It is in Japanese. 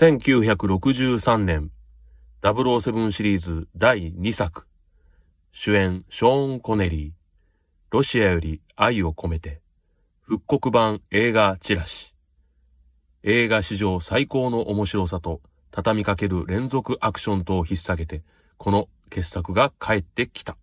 1963年、007シリーズ第2作、主演ショーン・コネリー、ロシアより愛を込めて、復刻版映画チラシ。映画史上最高の面白さと畳みかける連続アクションとを引っ提げて、この傑作が帰ってきた。